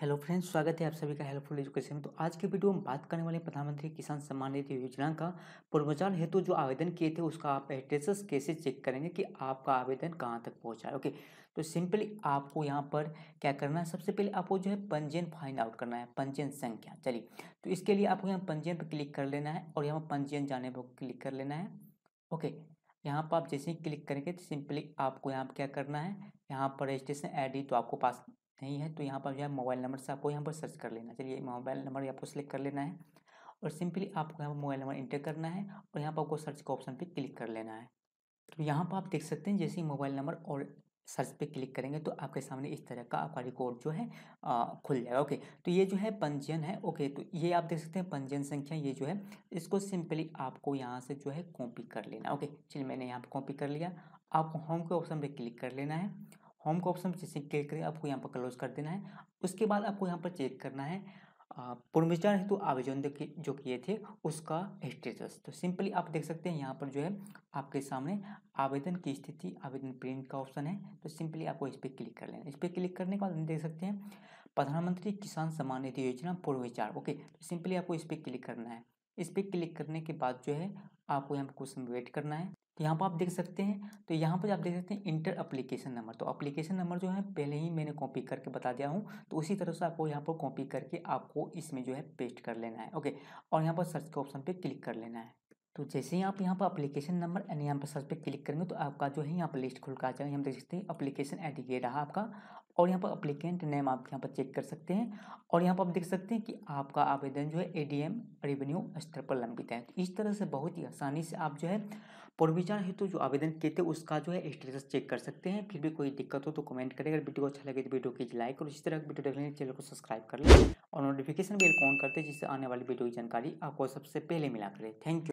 hello friends स्वागत है आप सभी का हेल्पफुल एजुकेशन में तो आज के वीडियो में बात करने वाले प्रधानमंत्री किसान सम्मान निधि योजना का पुनर्विचार हेतु तो जो आवेदन किए थे उसका आप एड्रेस कैसे चेक करेंगे कि आपका आवेदन कहाँ तक पहुँचा है ओके तो सिंपली आपको यहाँ पर क्या करना है सबसे पहले आपको जो है पंजीयन फाइंड आउट करना है पंजीयन संख्या चलिए तो इसके लिए आपको यहाँ पंजीयन पर क्लिक कर लेना है और यहाँ पर पंजीयन जाने पर क्लिक कर लेना है ओके यहाँ पर आप जैसे ही क्लिक करेंगे तो सिंपली आपको यहाँ पर क्या करना है यहाँ पर रजिस्ट्रेशन आई तो आपको पास नहीं है तो यहाँ पर जो है मोबाइल नंबर से आपको यहाँ पर सर्च कर लेना चलिए मोबाइल नंबर आपको सेलेक्ट कर लेना है और सिंपली आपको यहाँ पर मोबाइल नंबर इंटर करना है और यहाँ पर आपको सर्च के ऑप्शन पर क्लिक कर लेना है तो यहाँ पर आप देख सकते हैं जैसे ही मोबाइल नंबर और सर्च पे क्लिक करेंगे तो आपके सामने इस तरह का आपका रिकॉर्ड जो है आ, खुल जाएगा ओके तो ये जो है पंजीयन है ओके तो ये आप देख सकते हैं पंजीयन संख्या ये जो है इसको सिंपली आपको यहाँ से जो है कॉपी कर लेना ओके चलिए मैंने यहाँ पर कॉपी कर लिया आपको होम के ऑप्शन पर क्लिक कर लेना है होम का ऑप्शन जैसे क्लिक करें आपको यहाँ पर क्लोज कर देना है उसके बाद आपको यहाँ पर चेक करना है पुनर्विचार हेतु आवेदन जो किए थे उसका स्टेटस तो सिंपली आप देख सकते हैं यहाँ पर जो है आपके सामने आवेदन की स्थिति आवेदन प्रिंट का ऑप्शन है तो सिंपली आपको इस पर क्लिक कर लेना इस पर क्लिक करने के बाद देख सकते हैं प्रधानमंत्री किसान सम्मान निधि योजना पूर्व ओके तो सिंपली आपको इस पर क्लिक करना है इस पर क्लिक करने के बाद जो है आपको यहाँ पर कुछ समय वेट करना है तो यहाँ पर आप देख सकते हैं तो यहाँ पर आप देख सकते हैं इंटर अप्लीकेशन नंबर तो अप्लीकेशन नंबर जो है पहले ही मैंने कॉपी करके बता दिया हूँ तो उसी तरह से आपको यहाँ पर कॉपी करके आपको इसमें जो है पेस्ट कर लेना है ओके और यहाँ पर सर्च के ऑप्शन पर क्लिक कर लेना है तो जैसे ही आप यहाँ पर अपलीकेशन नंबर एंड यहाँ पर सर्च पे क्लिक करेंगे तो आपका जो है यहाँ पर लिस्ट खुल कर आ जाएगा हम देख सकते हैं अपलीकेशन आई ये रहा आपका और यहाँ पर अप्लीकेंट नेम आप यहाँ पर चेक कर सकते हैं और यहाँ पर आप देख सकते हैं कि आपका आवेदन जो है एडीएम रेवेन्यू स्तर पर लंबित है तो इस तरह से बहुत ही आसानी से आप जो है पूर्विचार हेतु जो आवेदन किए थे उसका जो है स्टेटस चेक कर सकते हैं फिर भी कोई दिक्कत हो तो कमेंट करें अगर वीडियो को अच्छा लगे तो वीडियो की लाइक और इसी तरह की वीडियो देखने चैनल को सब्सक्राइब कर लें और नोटिफिकेशन बिल ऑन करते जिससे आने वाली वीडियो की जानकारी आपको सबसे पहले मिला करें थैंक यू